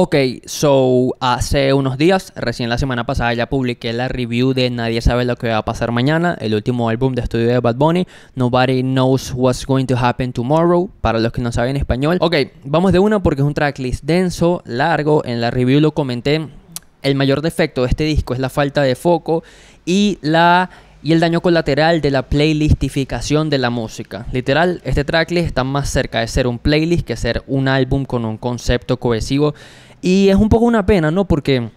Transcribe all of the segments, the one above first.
Ok, so hace unos días, recién la semana pasada, ya publiqué la review de Nadie sabe lo que va a pasar mañana, el último álbum de estudio de Bad Bunny, Nobody Knows What's Going to Happen Tomorrow, para los que no saben español. Ok, vamos de una porque es un tracklist denso, largo, en la review lo comenté. El mayor defecto de este disco es la falta de foco y la y el daño colateral de la playlistificación de la música. Literal, este tracklist está más cerca de ser un playlist que ser un álbum con un concepto cohesivo y es un poco una pena, ¿no? Porque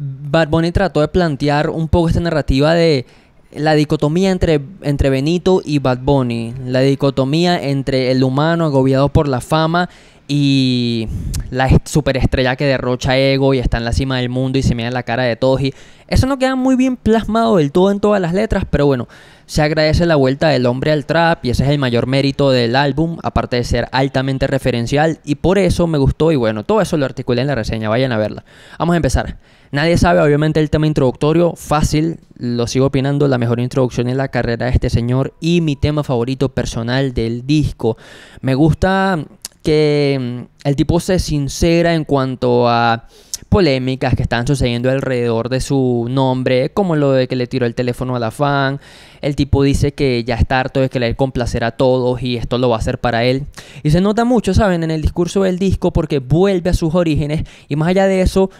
Bad Bunny trató de plantear un poco esta narrativa de la dicotomía entre, entre Benito y Bad Bunny, la dicotomía entre el humano agobiado por la fama y la superestrella que derrocha ego y está en la cima del mundo y se me en la cara de todos y... Eso no queda muy bien plasmado del todo en todas las letras, pero bueno, se agradece la vuelta del hombre al trap y ese es el mayor mérito del álbum, aparte de ser altamente referencial y por eso me gustó y bueno, todo eso lo articulé en la reseña, vayan a verla. Vamos a empezar. Nadie sabe obviamente el tema introductorio, fácil, lo sigo opinando, la mejor introducción en la carrera de este señor y mi tema favorito personal del disco. Me gusta que mm, el tipo se sincera en cuanto a polémicas que están sucediendo alrededor de su nombre, como lo de que le tiró el teléfono a la fan. El tipo dice que ya está harto de querer complacer a todos y esto lo va a hacer para él. Y se nota mucho, ¿saben?, en el discurso del disco porque vuelve a sus orígenes y más allá de eso,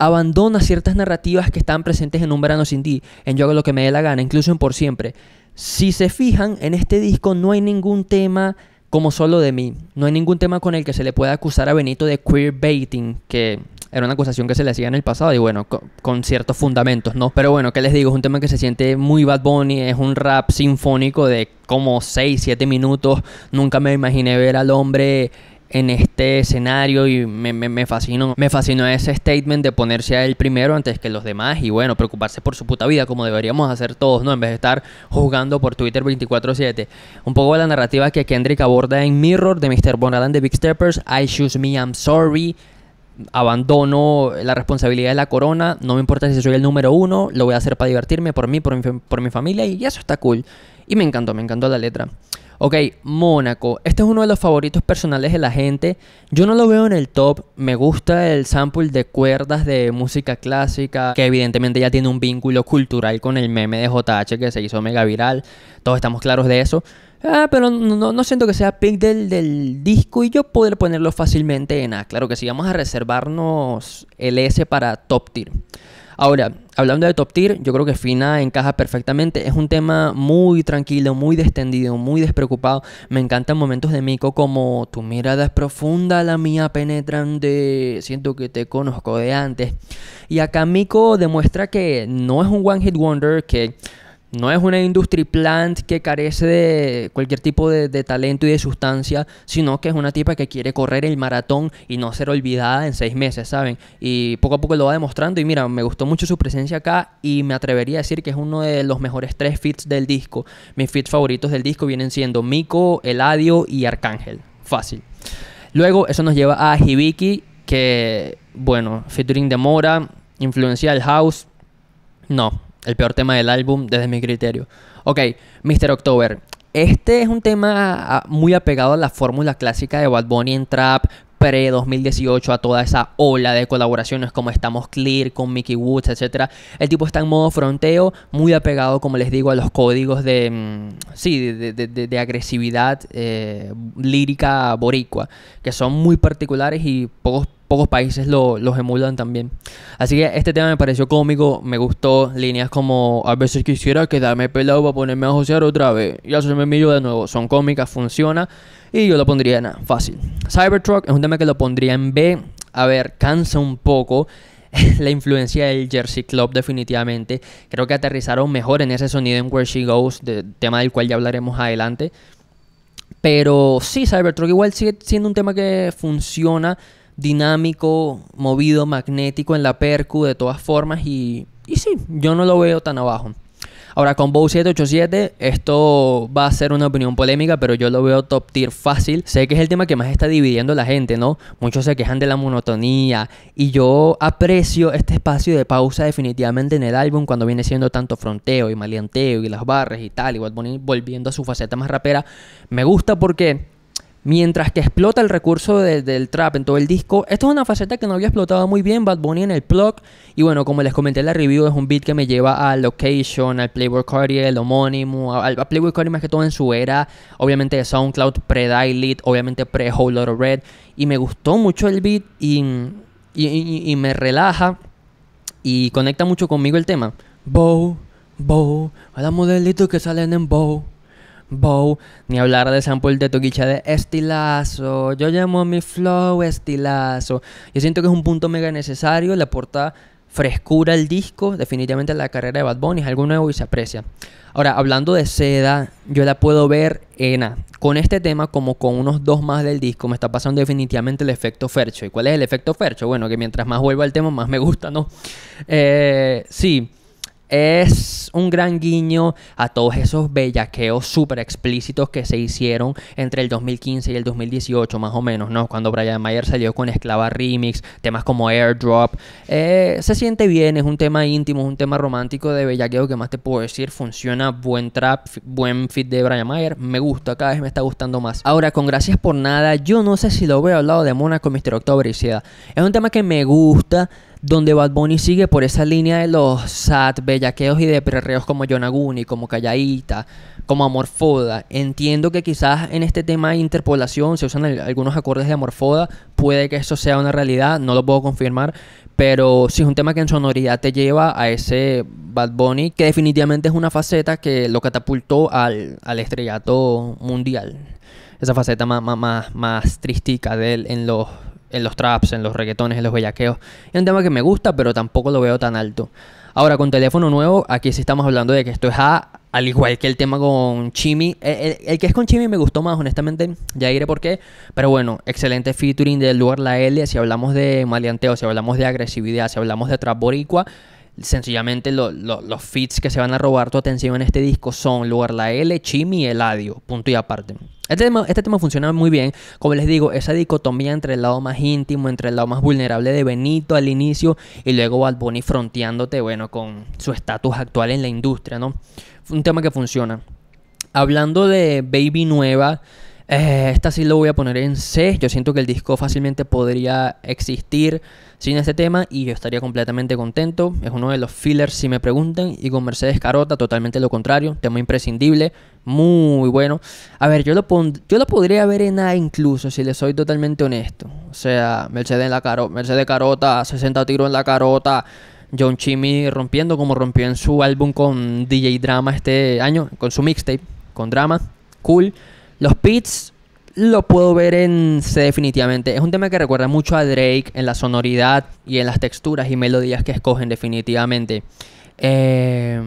abandona ciertas narrativas que están presentes en Un Verano Sin Ti, en Yo hago lo que me dé la gana, incluso en Por Siempre. Si se fijan, en este disco no hay ningún tema como solo de mí. No hay ningún tema con el que se le pueda acusar a Benito de queerbaiting, que era una acusación que se le hacía en el pasado y bueno, con, ciertos fundamentos, ¿no? Pero bueno, ¿qué les digo? Es un tema que se siente muy Bad Bunny, es un rap sinfónico de como 6, 7 minutos. Nunca me imaginé ver al hombre en este escenario y me, me, me, fascinó. Me fascinó ese statement de ponerse a él primero antes que los demás y bueno, preocuparse por su puta vida como deberíamos hacer todos, ¿no? En vez de estar juzgando por Twitter 24/7. Un poco de la narrativa que Kendrick aborda en Mirror de Mr. Bonalan de Big Steppers, I choose me, I'm sorry. Abandono la responsabilidad de la corona, no me importa si soy el número uno, lo voy a hacer para divertirme, por mí, por mi, por mi familia y eso está cool. Y me encantó, me encantó la letra. Ok, Mónaco. Este es uno de los favoritos personales de la gente. Yo no lo veo en el top. Me gusta el sample de cuerdas de música clásica, que evidentemente ya tiene un vínculo cultural con el meme de JH que se hizo mega viral. Todos estamos claros de eso. Ah, pero no, siento que sea pick del, del, disco y yo poder ponerlo fácilmente en A. Claro que sí, vamos a reservarnos el S para top tier. Ahora, hablando de Top Tier, yo creo que Fina encaja perfectamente. Es un tema muy tranquilo, muy distendido, muy despreocupado. Me encantan momentos de Miko como tu mirada es profunda, la mía penetrante, siento que te conozco de antes. Y acá Miko demuestra que no es un One Hit Wonder, que no es una industry plant que carece de cualquier tipo de, talento y de sustancia, sino que es una tipa que quiere correr el maratón y no ser olvidada en seis meses, ¿saben? Y poco a poco lo va demostrando. Y mira, me gustó mucho su presencia acá y me atrevería a decir que es uno de los mejores tres fits del disco. Mis fits favoritos del disco vienen siendo Miko, Eladio y Arcángel. Fácil. Luego, eso nos lleva a Hibiki, que, bueno, featuring de Mora, influencia del house. No, el peor tema del álbum desde mi criterio. Ok, Mr. October. Este es un tema ah, muy apegado a la fórmula clásica de Bad Bunny en Trap, pre-2018 a toda esa ola de colaboraciones como estamos Clear con Mickey Woods, etcétera. El tipo está en modo fronteo, muy apegado, como les digo, a los códigos de, mm, sí, de, de, agresividad eh, lírica boricua, que son muy particulares y pocos pocos países los emulan también. Así que este tema me pareció cómico, me gustó. Líneas como a veces quisiera quedarme pelado para ponerme a josear otra vez y hacerme millo de nuevo. Son cómicas, funciona y yo lo pondría en A, fácil. Cybertruck es un tema que lo pondría en B. A ver, cansa un poco la influencia del Jersey Club definitivamente. Creo que aterrizaron mejor en ese sonido en Where She Goes, de, tema del cual ya hablaremos adelante. Pero sí, Cybertruck igual sigue siendo un tema que funciona dinámico, movido, magnético en la percu de todas formas y, y sí, yo no lo veo tan abajo. Ahora con Bow 787 esto va a ser una opinión polémica, pero yo lo veo top tier fácil. Sé que es el tema que más está dividiendo la gente, ¿no? Muchos se quejan de la monotonía y yo aprecio este espacio de pausa definitivamente en el álbum cuando viene siendo tanto fronteo y malianteo y las barras y tal, igual volviendo a su faceta más rapera. Me gusta porque Mientras que explota el recurso del trap en todo el disco, esto es una faceta que no había explotado muy bien Bad Bunny en el plug. Y bueno, como les comenté en la review, es un beat que me lleva a Location, al Playboy Cardi, el homónimo, al Playboy Cardi más que todo en su era, obviamente SoundCloud, pre obviamente pre-Whole Red. Y me gustó mucho el beat y, y, me relaja y conecta mucho conmigo el tema. Bow, bow, a la modelitos que salen en bow. Bow, ni hablar de sample de toquicha de estilazo. Yo llamo a mi flow estilazo. Yo siento que es un punto mega necesario, le aporta frescura al disco, definitivamente la carrera de Bad Bunny es algo nuevo y se aprecia. Ahora, hablando de seda, yo la puedo ver en a. con este tema como con unos dos más del disco, me está pasando definitivamente el efecto Fercho. ¿Y cuál es el efecto Fercho? Bueno, que mientras más vuelva al tema, más me gusta, ¿no? Eh, sí, es un gran guiño a todos esos bellaqueos súper explícitos que se hicieron entre el 2015 y el 2018, más o menos, ¿no? Cuando Brian Mayer salió con Esclava Remix, temas como Airdrop. Eh, se siente bien, es un tema íntimo, es un tema romántico de bellaqueo que más te puedo decir. Funciona, buen trap, buen fit de Brian Mayer. Me gusta, cada vez me está gustando más. Ahora, con Gracias por Nada, yo no sé si lo veo al lado de con Mr. October y Seda. Es un tema que me gusta donde Bad Bunny sigue por esa línea de los sad, bellaqueos y de perreos como Yonaguni, como Callaita, como Amorfoda. Entiendo que quizás en este tema de interpolación se usan algunos acordes de Amorfoda, puede que eso sea una realidad, no lo puedo confirmar, pero sí es un tema que en sonoridad te lleva a ese Bad Bunny, que definitivamente es una faceta que lo catapultó al, estrellato mundial. Esa faceta más, más, más tristica de él en los en los traps, en los reggaetones, en los bellaqueos. Es un tema que me gusta, pero tampoco lo veo tan alto. Ahora, con teléfono nuevo, aquí sí estamos hablando de que esto es A, al igual que el tema con Chimi. El, que es con Chimi me gustó más, honestamente. Ya diré por qué. Pero bueno, excelente featuring del lugar La L. Si hablamos de maleanteo, si hablamos de agresividad, si hablamos de trap boricua, Sencillamente los feats que se van a robar tu atención en este disco son Lugar La L, Chimi y Eladio. Punto y aparte. Este tema, este tema, funciona muy bien, como les digo, esa dicotomía entre el lado más íntimo, entre el lado más vulnerable de Benito al inicio y luego Bad Bunny fronteándote, bueno, con su estatus actual en la industria, ¿no? Un tema que funciona. Hablando de Baby Nueva, eh, esta sí lo voy a poner en C. Yo siento que el disco fácilmente podría existir sin este tema y yo estaría completamente contento. Es uno de los fillers, si me preguntan. Y con Mercedes Carota, totalmente lo contrario. Tema imprescindible, muy bueno. A ver, yo lo, yo lo podría ver en A incluso, si le soy totalmente honesto. O sea, Mercedes, la Mercedes Carota, 60 tiros en la carota. John Chimmy rompiendo como rompió en su álbum con DJ Drama este año, con su mixtape, con Drama. Cool. Los Pits lo puedo ver en C definitivamente. Es un tema que recuerda mucho a Drake en la sonoridad y en las texturas y melodías que escogen definitivamente. Eh,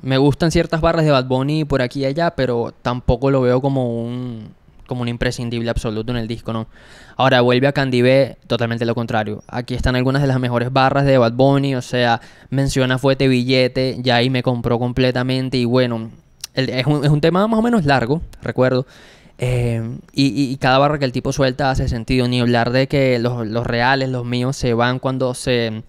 me gustan ciertas barras de Bad Bunny por aquí y allá, pero tampoco lo veo como un como un imprescindible absoluto en el disco, ¿no? Ahora vuelve a Candy B, totalmente lo contrario. Aquí están algunas de las mejores barras de Bad Bunny, o sea, menciona Fuete Billete, ya ahí me compró completamente y bueno, es, un, es un tema más o menos largo, recuerdo. Em, y, cada barra que el tipo suelta hace sentido, ni hablar de que los, reales, los míos, se van cuando se,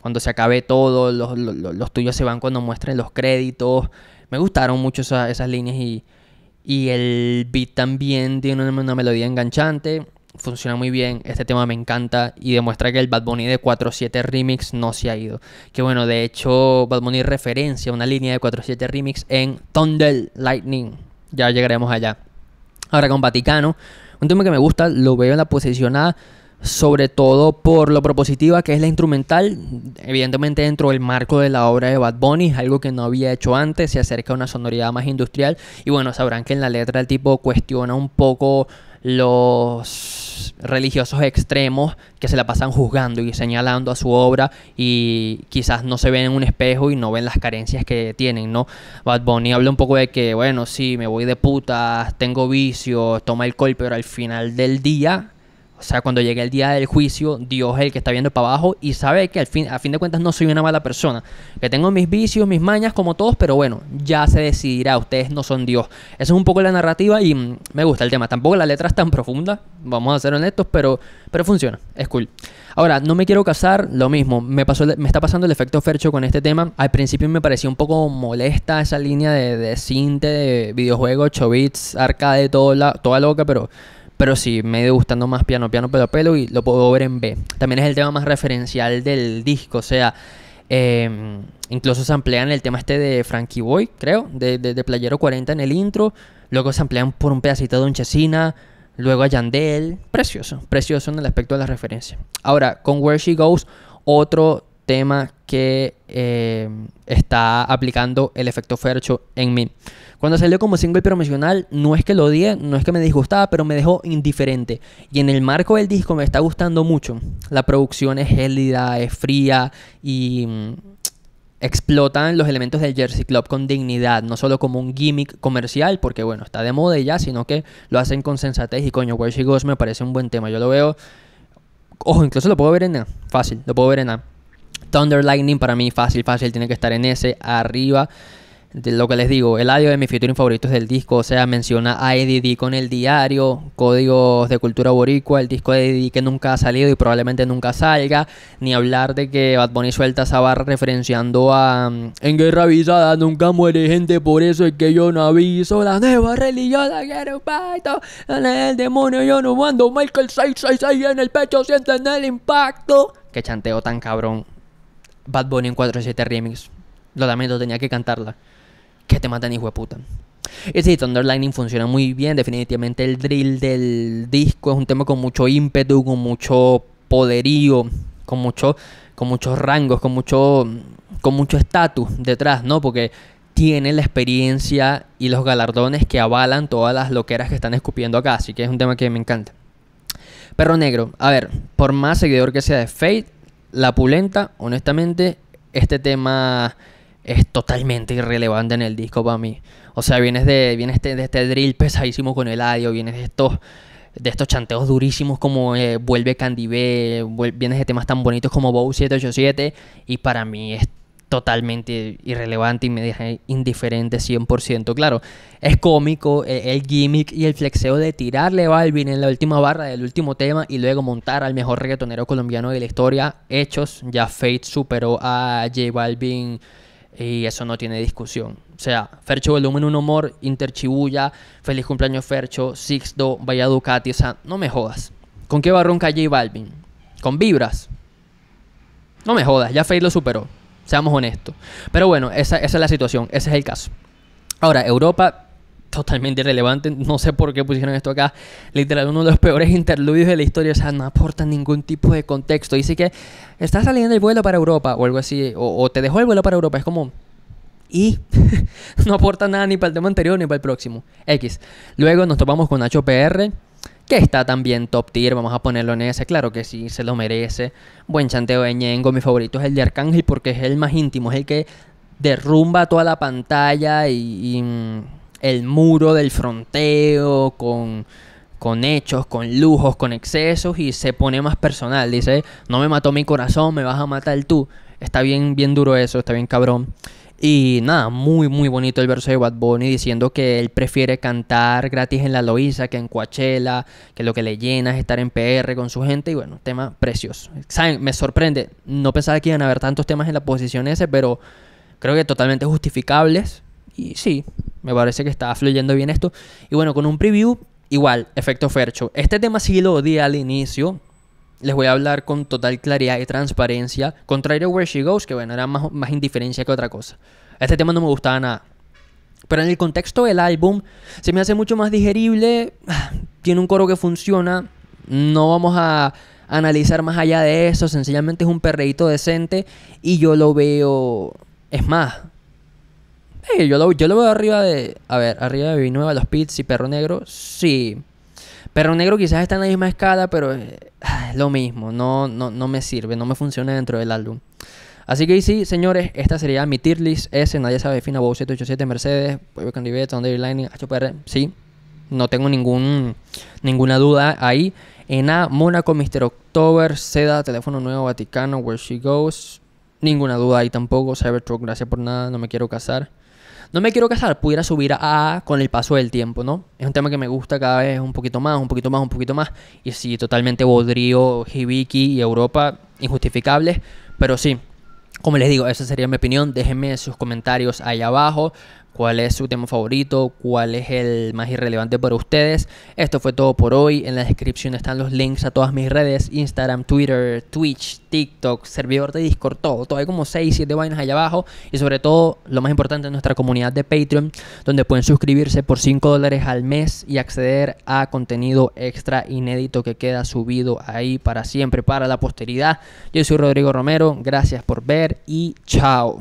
cuando se acabe todo, los, tuyos se van cuando muestren los créditos. Me gustaron mucho esas líneas y, el beat también tiene una, melodía enganchante, funciona muy bien, este tema me encanta y demuestra que el Bad Bunny de 4.7 Remix no se ha ido. Que bueno, de hecho Bad Bunny referencia una línea de 4.7 Remix en Thunder Lightning, ya llegaremos allá. Ahora con Vaticano, un tema que me gusta, lo veo en la posición sobre todo por lo propositiva que es la instrumental, evidentemente dentro del marco de la obra de Bad Bunny, algo que no había hecho antes, se acerca a una sonoridad más industrial y bueno, sabrán que en la letra el tipo cuestiona un poco los religiosos extremos que se la pasan juzgando y señalando a su obra y quizás no se ven en un espejo y no ven las carencias que tienen, ¿no? Bad Bunny habla un poco de que, bueno, sí, me voy de putas, tengo vicios, el alcohol, pero al final del día o sea, cuando llegue el día del juicio, Dios es el que está viendo para abajo y sabe que al fin, a fin de cuentas no soy una mala persona. Que tengo mis vicios, mis mañas, como todos, pero bueno, ya se decidirá. Ustedes no son Dios. Esa es un poco la narrativa y mm, me gusta el tema. Tampoco la letra es tan profunda, vamos a ser honestos, pero, pero funciona. Es cool. Ahora, no me quiero casar, lo mismo. Me, pasó, me está pasando el efecto Fercho con este tema. Al principio me parecía un poco molesta esa línea de, de cinte, de videojuego, 8 arcade, toda, la, toda loca, pero pero sí, me he gustando más piano, piano, pelo, pelo y lo puedo ver en B. También es el tema más referencial del disco, o sea, em, incluso se en el tema este de Frankie Boy, creo, de, de, Playero 40 en el intro. Luego se amplían por un pedacito de Unchesina, luego a Yandel. Precioso, precioso en el aspecto de la referencia. Ahora, con Where She Goes, otro tema que eh, está aplicando el efecto Fercho en mí. Cuando salió como single promocional, no es que lo odie, no es que me disgustaba, pero me dejó indiferente. Y en el marco del disco me está gustando mucho. La producción es gélida, es fría y mm, explotan los elementos del Jersey Club con dignidad, no solo como un gimmick comercial, porque bueno, está de moda ya, sino que lo hacen con sensatez y coño, Where She Goes me parece un buen tema. Yo lo veo, ojo, incluso lo puedo ver en nada, fácil, lo puedo ver en nada. Thunder Lightning para mí fácil, fácil, tiene que estar en ese arriba. De lo que les digo, el audio de mis featuring favoritos del disco, o sea, menciona a Eddie con el diario, códigos de cultura boricua, el disco de Eddie que nunca ha salido y probablemente nunca salga, ni hablar de que Bad Bunny suelta esa barra referenciando a mm, En guerra avisada nunca muere gente, por eso es que yo no aviso, la nueva religión, la guerra, paito. el demonio, yo no mando Michael 666 en el pecho, sienten el impacto. Qué chanteo tan cabrón. Bad Bunny en 47 Remix. Lo lamento, tenía que cantarla. Que te matan, hijo de puta. Y sí, Thunder Lightning funciona muy bien. Definitivamente el drill del disco es un tema con mucho ímpetu, con mucho poderío, con mucho con muchos rangos, con mucho con mucho estatus detrás, ¿no? Porque tiene la experiencia y los galardones que avalan todas las loqueras que están escupiendo acá, así que es un tema que me encanta. Perro Negro, a ver, por más seguidor que sea de Fate, la pulenta, honestamente, este tema es totalmente irrelevante en el disco para mí. O sea, vienes de, vienes de este drill pesadísimo con el adio, vienes de estos de estos chanteos durísimos como eh, Vuelve Candy B, vienes de temas tan bonitos como Bow 787 y para mí es totalmente irrelevante y me dejé indiferente 100%. Claro, es cómico e-, el, gimmick y el flexeo de tirarle a Balvin en la última barra del último tema y luego montar al mejor reggaetonero colombiano de la historia. Hechos, ya Fate superó a J Balvin y eso no tiene discusión. O sea, Fercho Volumen Un Humor, Interchibuya, Feliz Cumpleaños Fercho, Sixto, Vaya Ducati, o sea, no me jodas. ¿Con qué barronca J Balvin? ¿Con vibras? No me jodas, ya Fate lo superó. Seamos honestos. Pero bueno, esa, esa es la situación, ese es el caso. Ahora, Europa totalmente irrelevante. No sé por qué pusieron esto acá. Literal, uno de los peores interludios de la historia. O sea, no aporta ningún tipo de contexto. Dice que está saliendo el vuelo para Europa o algo así. O, te dejó el vuelo para Europa. Es como. Y no aporta nada ni para el tema anterior ni para el próximo. X. Luego nos topamos con HPR que está también top tier, vamos a ponerlo en ese, claro que sí, se lo merece. Buen chanteo de Ñengo, mi favorito es el de Arcángel porque es el más íntimo, es el que derrumba toda la pantalla y, mm, el muro del fronteo con con hechos, con lujos, con excesos y se pone más personal. Dice, no me mató mi corazón, me vas a matar tú. Está bien, bien duro eso, está bien cabrón. Y nada, muy muy bonito el verso de Bad Bunny diciendo que él prefiere cantar gratis en la Loiza que en Coachella, que lo que le llena es estar en PR con su gente y bueno, tema precioso. Saben, me sorprende, no pensaba que iban a haber tantos temas en la posición ese, pero creo que totalmente justificables y sí, me parece que está fluyendo bien esto. Y bueno, con un preview, igual, efecto Fercho. Este tema sí lo odié al inicio, les voy a hablar con total claridad y transparencia, contrario a Where She Goes, que bueno, era más, más indiferencia que otra cosa. Este tema no me gustaba nada. Pero en el contexto del álbum, se me hace mucho más digerible, tiene un coro que funciona, no vamos a analizar más allá de eso, sencillamente es un perreíto decente y yo lo veo, es más, eh, yo, lo, yo, lo, veo arriba de, a ver, arriba de Vinueva, Los Pits y Perro Negro, sí, Perro Negro quizás está en la misma escala, pero eh, ah, es lo mismo. No, no, no me sirve, no me funciona dentro del álbum. Así que sí, señores, esta sería mi tier list S, nadie sabe, Fina, Bow 787, Mercedes, Pueblo Con Thunder Lining, HPR, sí. No tengo ningún, ninguna duda ahí. En A, Mónaco, Mr. October, Seda, Teléfono Nuevo, Vaticano, Where She Goes. Ninguna duda ahí tampoco. Cybertruck, gracias por nada, no me quiero casar. No me quiero casar, pudiera subir a con el paso del tiempo, ¿no? Es un tema que me gusta cada vez un poquito más, un poquito más, un poquito más. Y sí, totalmente Bodrio, Hibiki y Europa, injustificables. Pero sí, como les digo, esa sería mi opinión. Déjenme sus comentarios ahí abajo cuál es su tema favorito, cuál es el más irrelevante para ustedes. Esto fue todo por hoy. En la descripción están los links a todas mis redes, Instagram, Twitter, Twitch, TikTok, servidor de Discord, todo. hay como 6, 7 vainas allá abajo. Y sobre todo, lo más importante, nuestra comunidad de Patreon, donde pueden suscribirse por 5 dólares al mes y acceder a contenido extra inédito que queda subido ahí para siempre, para la posteridad. Yo soy Rodrigo Romero, gracias por ver y chao.